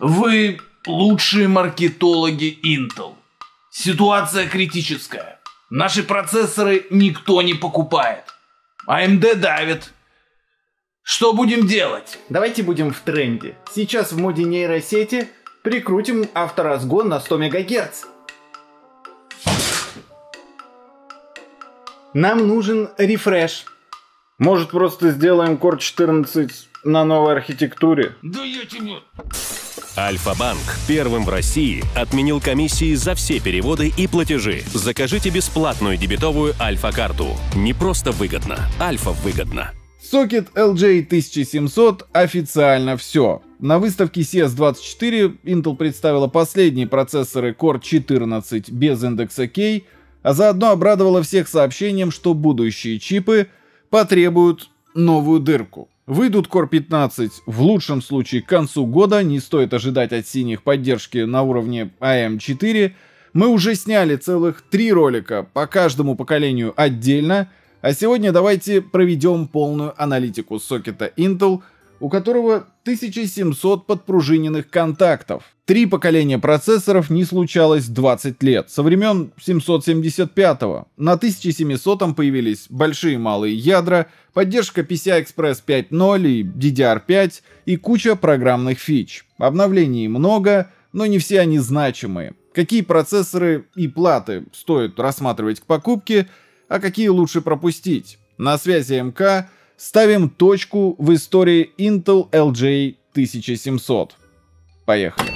Вы лучшие маркетологи Intel. Ситуация критическая. Наши процессоры никто не покупает. AMD а давит. Что будем делать? Давайте будем в тренде. Сейчас в моде нейросети прикрутим авторазгон на 100 МГц. Нам нужен рефреш. Может, просто сделаем Core 14 на новой архитектуре? Да я тебе... Альфа-банк первым в России отменил комиссии за все переводы и платежи. Закажите бесплатную дебетовую Альфа-карту. Не просто выгодно, Альфа выгодно. Сокет LJ1700 официально все. На выставке CS24 Intel представила последние процессоры Core 14 без индекса K, а заодно обрадовала всех сообщением, что будущие чипы потребуют новую дырку. Выйдут Core-15 в лучшем случае к концу года, не стоит ожидать от синих поддержки на уровне AM4. Мы уже сняли целых три ролика по каждому поколению отдельно, а сегодня давайте проведем полную аналитику сокета Intel — у которого 1700 подпружиненных контактов. Три поколения процессоров не случалось 20 лет, со времен 775-го. На 1700-м появились большие и малые ядра, поддержка PCI-Express 5.0 и DDR5 и куча программных фич. Обновлений много, но не все они значимые. Какие процессоры и платы стоит рассматривать к покупке, а какие лучше пропустить? На связи МК — ставим точку в истории Intel LJ 1700. Поехали.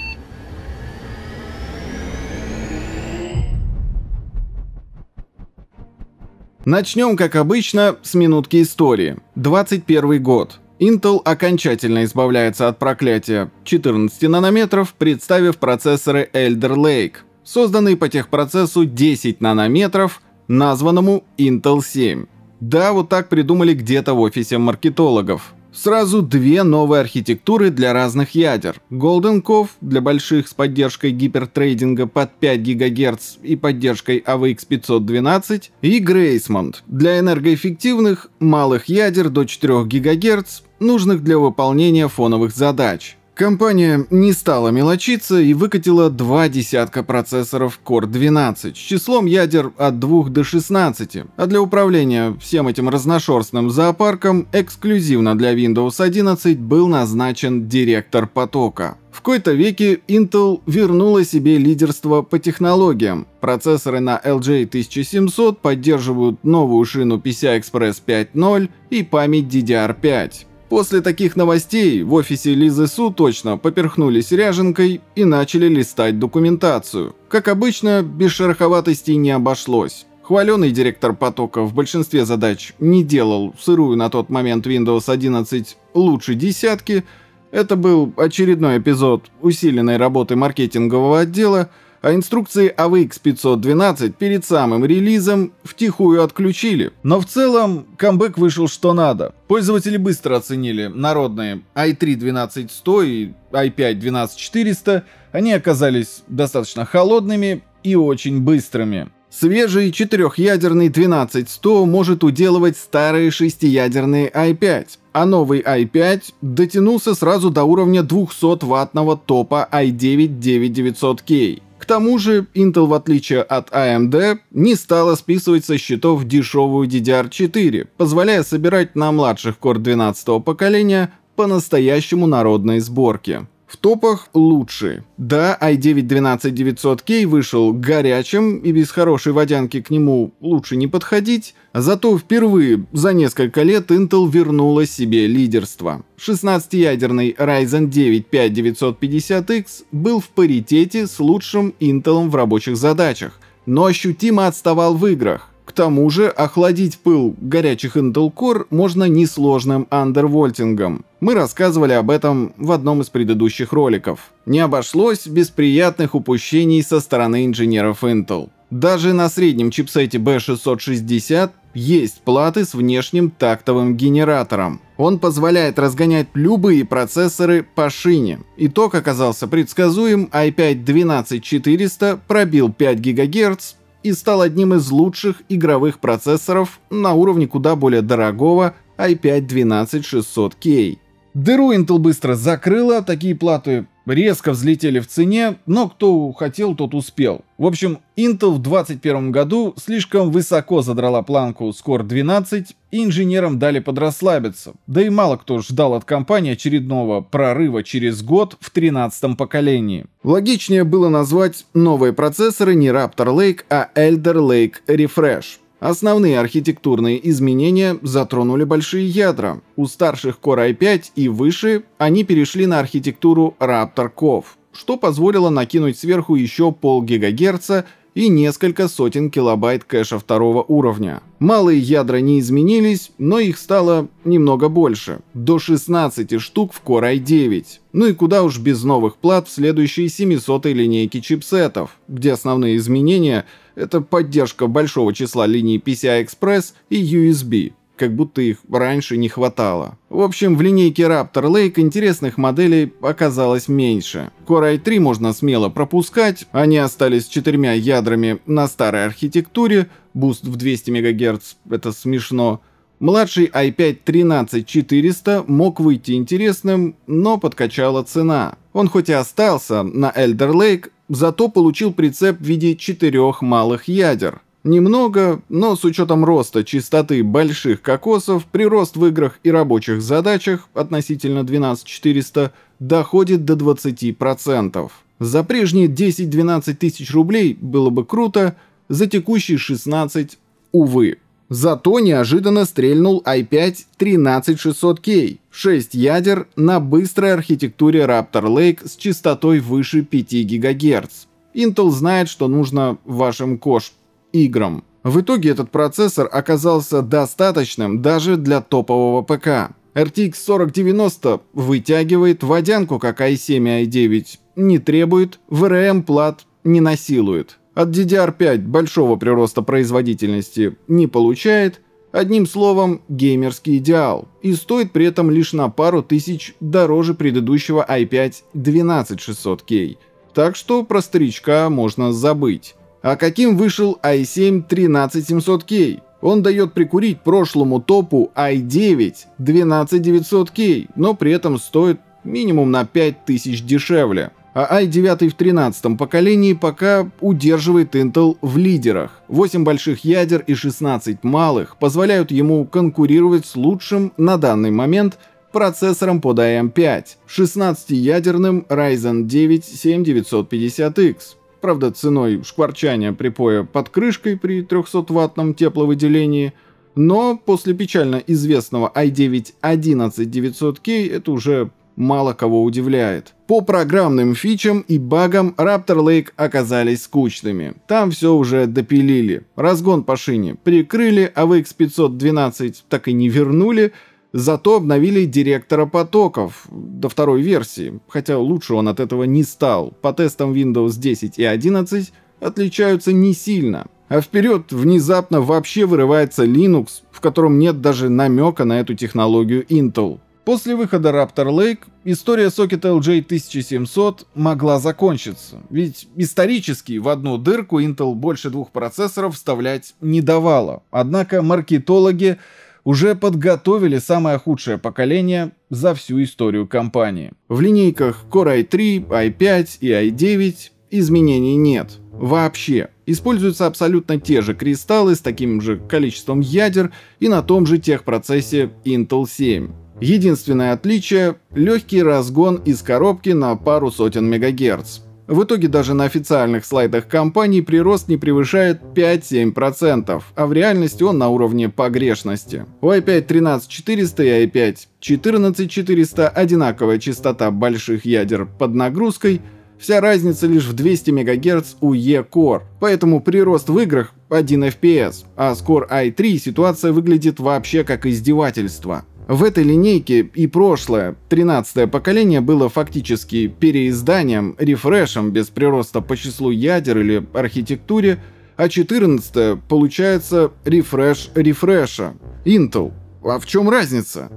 Начнем, как обычно, с минутки истории. 21 год. Intel окончательно избавляется от проклятия 14 нанометров, представив процессоры Elder Lake, созданные по техпроцессу 10 нанометров, названному Intel 7. Да, вот так придумали где-то в офисе маркетологов. Сразу две новые архитектуры для разных ядер. Golden Cove для больших с поддержкой гипертрейдинга под 5 ГГц и поддержкой AVX 512 и Gracemont для энергоэффективных малых ядер до 4 ГГц, нужных для выполнения фоновых задач. Компания не стала мелочиться и выкатила два десятка процессоров Core 12 с числом ядер от 2 до 16, а для управления всем этим разношерстным зоопарком эксклюзивно для Windows 11 был назначен директор потока. В кои-то веке Intel вернула себе лидерство по технологиям. Процессоры на LJ1700 поддерживают новую шину PCI Express 5.0 и память DDR5. После таких новостей в офисе Лизы Су точно поперхнулись ряженкой и начали листать документацию. Как обычно, без шероховатостей не обошлось. Хваленый директор потока в большинстве задач не делал сырую на тот момент Windows 11 лучше десятки. Это был очередной эпизод усиленной работы маркетингового отдела – а инструкции AVX 512 перед самым релизом втихую отключили. Но в целом камбэк вышел что надо. Пользователи быстро оценили народные i3 12100 и i5 12400, они оказались достаточно холодными и очень быстрыми. Свежий четырехъядерный 12100 может уделывать старые шестиядерные i5, а новый i5 дотянулся сразу до уровня 200-ваттного топа i9-9900K тому же, Intel, в отличие от AMD, не стала списывать со счетов дешевую DDR4, позволяя собирать на младших Core 12 поколения по-настоящему народной сборке. В топах лучше. Да, i9-12900K вышел горячим, и без хорошей водянки к нему лучше не подходить. Зато впервые за несколько лет Intel вернула себе лидерство. 16-ядерный Ryzen 9 5950X был в паритете с лучшим Intel в рабочих задачах, но ощутимо отставал в играх. К тому же охладить пыл горячих Intel Core можно несложным андервольтингом. Мы рассказывали об этом в одном из предыдущих роликов. Не обошлось без приятных упущений со стороны инженеров Intel. Даже на среднем чипсете B660 есть платы с внешним тактовым генератором. Он позволяет разгонять любые процессоры по шине. Итог оказался предсказуем, i5-12400 пробил 5 ГГц, и стал одним из лучших игровых процессоров на уровне куда более дорогого i5-12600K. Дыру Intel быстро закрыла, такие платы резко взлетели в цене, но кто хотел, тот успел. В общем, Intel в 2021 году слишком высоко задрала планку с Core 12, и инженерам дали подрасслабиться. Да и мало кто ждал от компании очередного прорыва через год в 13 поколении. Логичнее было назвать новые процессоры не Raptor Lake, а Elder Lake Refresh. Основные архитектурные изменения затронули большие ядра. У старших Core i5 и выше они перешли на архитектуру Raptor Cove, что позволило накинуть сверху еще пол гигагерца и несколько сотен килобайт кэша второго уровня. Малые ядра не изменились, но их стало немного больше, до 16 штук в Core i9. Ну и куда уж без новых плат в следующей 700 линейке чипсетов, где основные изменения — это поддержка большого числа линий PCI-Express и USB, как будто их раньше не хватало. В общем, в линейке Raptor Lake интересных моделей оказалось меньше. Core i3 можно смело пропускать, они остались четырьмя ядрами на старой архитектуре, буст в 200 МГц, это смешно. Младший i5 13400 мог выйти интересным, но подкачала цена. Он хоть и остался на Elder Lake, зато получил прицеп в виде четырех малых ядер. Немного, но с учетом роста частоты больших кокосов, прирост в играх и рабочих задачах относительно 12400 доходит до 20%. За прежние 10-12 тысяч рублей было бы круто, за текущие 16 – увы. Зато неожиданно стрельнул i5-13600K, 6 ядер на быстрой архитектуре Raptor Lake с частотой выше 5 ГГц. Intel знает, что нужно вашим кош играм. В итоге этот процессор оказался достаточным даже для топового ПК. RTX 4090 вытягивает водянку как i7 и i9, не требует, VRM плат не насилует от DDR5 большого прироста производительности не получает, одним словом, геймерский идеал, и стоит при этом лишь на пару тысяч дороже предыдущего i5 12600K, так что про старичка можно забыть. А каким вышел i7 13700K? Он дает прикурить прошлому топу i9 12900K, но при этом стоит минимум на 5000 дешевле а i9 в 13 поколении пока удерживает Intel в лидерах. 8 больших ядер и 16 малых позволяют ему конкурировать с лучшим на данный момент процессором под AM5, 16-ядерным эм Ryzen 9 7950X. Правда, ценой шкварчания припоя под крышкой при 300-ваттном тепловыделении – но после печально известного i9 11900K это уже мало кого удивляет. По программным фичам и багам Raptor Lake оказались скучными. Там все уже допилили. Разгон по шине прикрыли, а vx 512 так и не вернули, Зато обновили директора потоков до второй версии, хотя лучше он от этого не стал. По тестам Windows 10 и 11 отличаются не сильно. А вперед внезапно вообще вырывается Linux, в котором нет даже намека на эту технологию Intel. После выхода Raptor Lake история сокета LJ1700 могла закончиться, ведь исторически в одну дырку Intel больше двух процессоров вставлять не давала. Однако маркетологи уже подготовили самое худшее поколение за всю историю компании. В линейках Core i3, i5 и i9 изменений нет. Вообще. Используются абсолютно те же кристаллы с таким же количеством ядер и на том же техпроцессе Intel 7. Единственное отличие – легкий разгон из коробки на пару сотен мегагерц. В итоге даже на официальных слайдах компании прирост не превышает 5-7%, а в реальности он на уровне погрешности. У i5 13400 и i5 14400 одинаковая частота больших ядер под нагрузкой, вся разница лишь в 200 МГц у E-Core, поэтому прирост в играх 1 FPS, а с Core i3 ситуация выглядит вообще как издевательство. В этой линейке и прошлое, 13 поколение было фактически переизданием, рефрешем без прироста по числу ядер или архитектуре, а 14 получается рефреш рефреша. Intel. А в чем разница?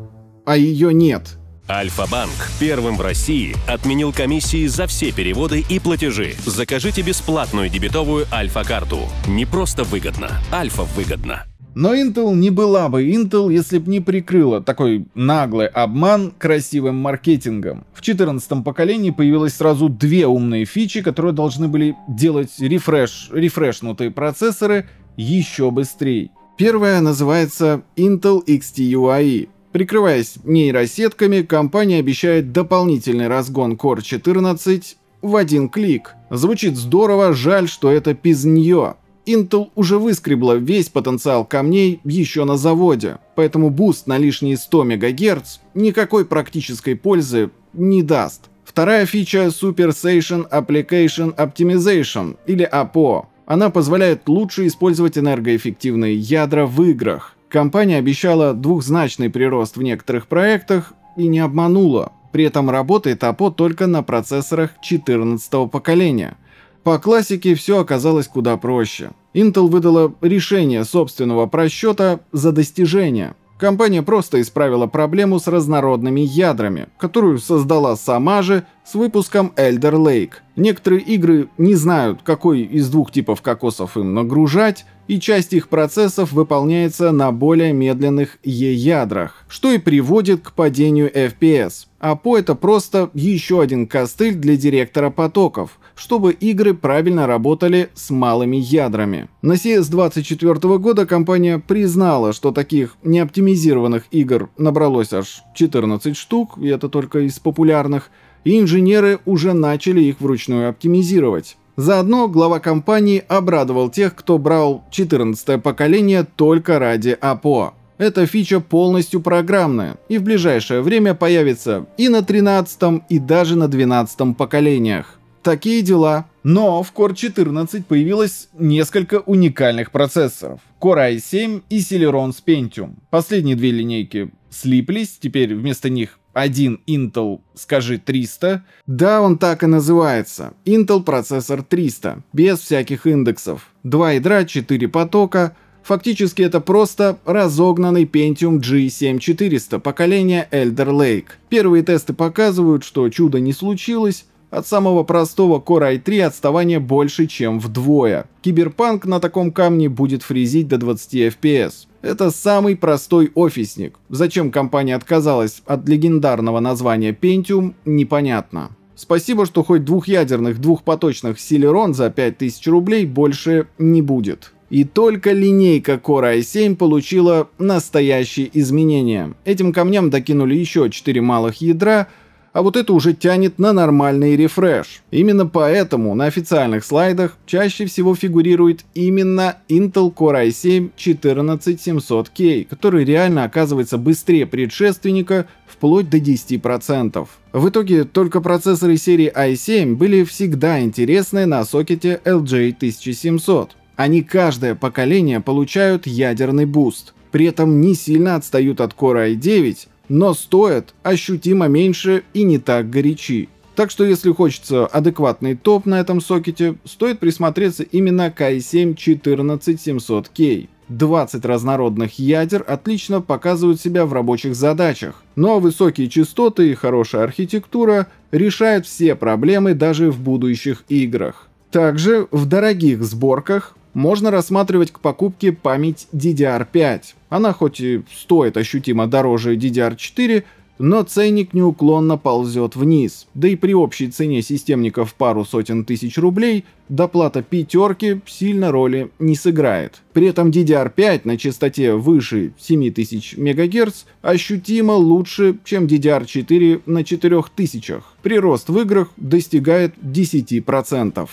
А ее нет. Альфа-банк первым в России отменил комиссии за все переводы и платежи. Закажите бесплатную дебетовую Альфа-карту. Не просто выгодно, Альфа выгодно. Но Intel не была бы Intel, если бы не прикрыла такой наглый обман красивым маркетингом. В 14 поколении появилось сразу две умные фичи, которые должны были делать рефреш, рефрешнутые процессоры еще быстрее. Первая называется Intel XT-UI. E. Прикрываясь нейросетками, компания обещает дополнительный разгон Core 14 в один клик. Звучит здорово, жаль, что это пизнье. Intel уже выскребла весь потенциал камней еще на заводе, поэтому буст на лишние 100 МГц никакой практической пользы не даст. Вторая фича Super Station Application Optimization или APO. Она позволяет лучше использовать энергоэффективные ядра в играх. Компания обещала двухзначный прирост в некоторых проектах и не обманула. При этом работает APO только на процессорах 14 поколения – по классике все оказалось куда проще. Intel выдала решение собственного просчета за достижение. Компания просто исправила проблему с разнородными ядрами, которую создала сама же с выпуском Elder Lake. Некоторые игры не знают, какой из двух типов кокосов им нагружать, и часть их процессов выполняется на более медленных E-ядрах, что и приводит к падению FPS. А по это просто еще один костыль для директора потоков чтобы игры правильно работали с малыми ядрами. На CS 2024 года компания признала, что таких неоптимизированных игр набралось аж 14 штук, и это только из популярных, и инженеры уже начали их вручную оптимизировать. Заодно глава компании обрадовал тех, кто брал 14-е поколение только ради АПО. Эта фича полностью программная и в ближайшее время появится и на 13 м и даже на 12 м поколениях. Такие дела. Но в Core 14 появилось несколько уникальных процессоров. Core i7 и Celeron с Pentium. Последние две линейки слиплись, теперь вместо них один Intel, скажи 300. Да, он так и называется. Intel процессор 300, без всяких индексов. Два ядра, 4 потока. Фактически это просто разогнанный Pentium G7400 поколения Elder Lake. Первые тесты показывают, что чудо не случилось, от самого простого Core i3 отставание больше, чем вдвое. Киберпанк на таком камне будет фризить до 20 FPS. Это самый простой офисник. Зачем компания отказалась от легендарного названия Pentium, непонятно. Спасибо, что хоть двухъядерных, двухпоточных Celeron за 5000 рублей больше не будет. И только линейка Core i7 получила настоящие изменения. Этим камням докинули еще 4 малых ядра, а вот это уже тянет на нормальный рефреш. Именно поэтому на официальных слайдах чаще всего фигурирует именно Intel Core i7 14700K, который реально оказывается быстрее предшественника вплоть до 10%. В итоге только процессоры серии i7 были всегда интересны на сокете LJ1700. Они каждое поколение получают ядерный буст, при этом не сильно отстают от Core i9, но стоят ощутимо меньше и не так горячи. Так что если хочется адекватный топ на этом сокете, стоит присмотреться именно к i7 14700K. 20 разнородных ядер отлично показывают себя в рабочих задачах, но ну а высокие частоты и хорошая архитектура решают все проблемы даже в будущих играх. Также в дорогих сборках можно рассматривать к покупке память DDR5. Она хоть и стоит ощутимо дороже DDR4, но ценник неуклонно ползет вниз, да и при общей цене системников пару сотен тысяч рублей доплата пятерки сильно роли не сыграет. При этом DDR5 на частоте выше 7000 МГц ощутимо лучше, чем DDR4 на 4000. Прирост в играх достигает 10%.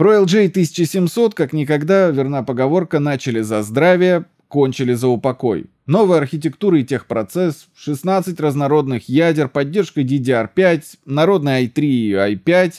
Про LJ-1700 как никогда верна поговорка «начали за здравие, кончили за упокой». Новая архитектура и техпроцесс, 16 разнородных ядер, поддержка DDR5, народная i3 и i5.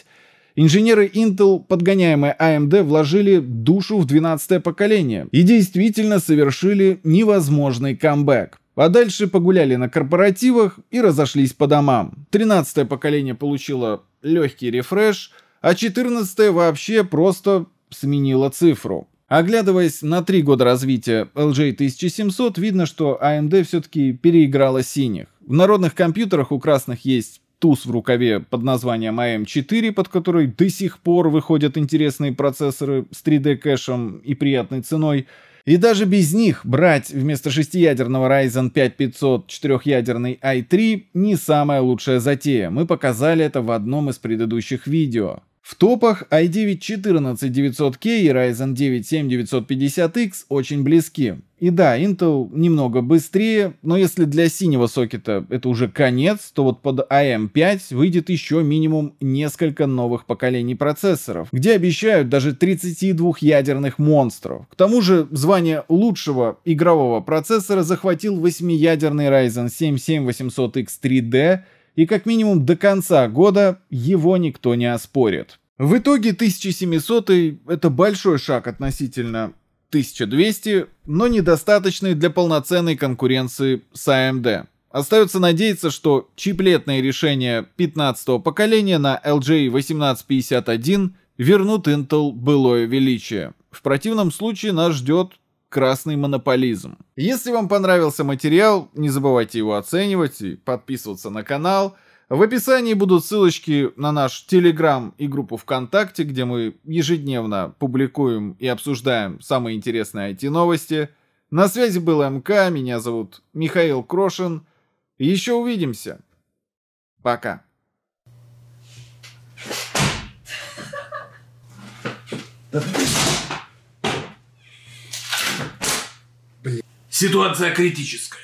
Инженеры Intel, подгоняемые AMD, а вложили душу в 12-е поколение и действительно совершили невозможный камбэк. А дальше погуляли на корпоративах и разошлись по домам. 13-е поколение получило легкий рефреш — а 14 вообще просто сменила цифру. Оглядываясь на три года развития LJ1700, видно, что AMD а все-таки переиграла синих. В народных компьютерах у красных есть туз в рукаве под названием AM4, а под который до сих пор выходят интересные процессоры с 3D-кэшем и приятной ценой. И даже без них брать вместо шестиядерного Ryzen 5 5500 четырехъядерный i3 не самая лучшая затея. Мы показали это в одном из предыдущих видео. В топах i9-14900K и Ryzen 9 7950X очень близки. И да, Intel немного быстрее, но если для синего сокета это уже конец, то вот под AM5 выйдет еще минимум несколько новых поколений процессоров, где обещают даже 32-ядерных монстров. К тому же звание лучшего игрового процессора захватил 8-ядерный Ryzen 7 7800X 3D и как минимум до конца года его никто не оспорит. В итоге 1700 это большой шаг относительно 1200, но недостаточный для полноценной конкуренции с AMD. А Остается надеяться, что чиплетные решения 15-го поколения на LJ 1851 вернут Intel былое величие. В противном случае нас ждет красный монополизм. Если вам понравился материал, не забывайте его оценивать и подписываться на канал. В описании будут ссылочки на наш Телеграм и группу ВКонтакте, где мы ежедневно публикуем и обсуждаем самые интересные IT-новости. На связи был МК, меня зовут Михаил Крошин. Еще увидимся. Пока. Да Ситуация критическая.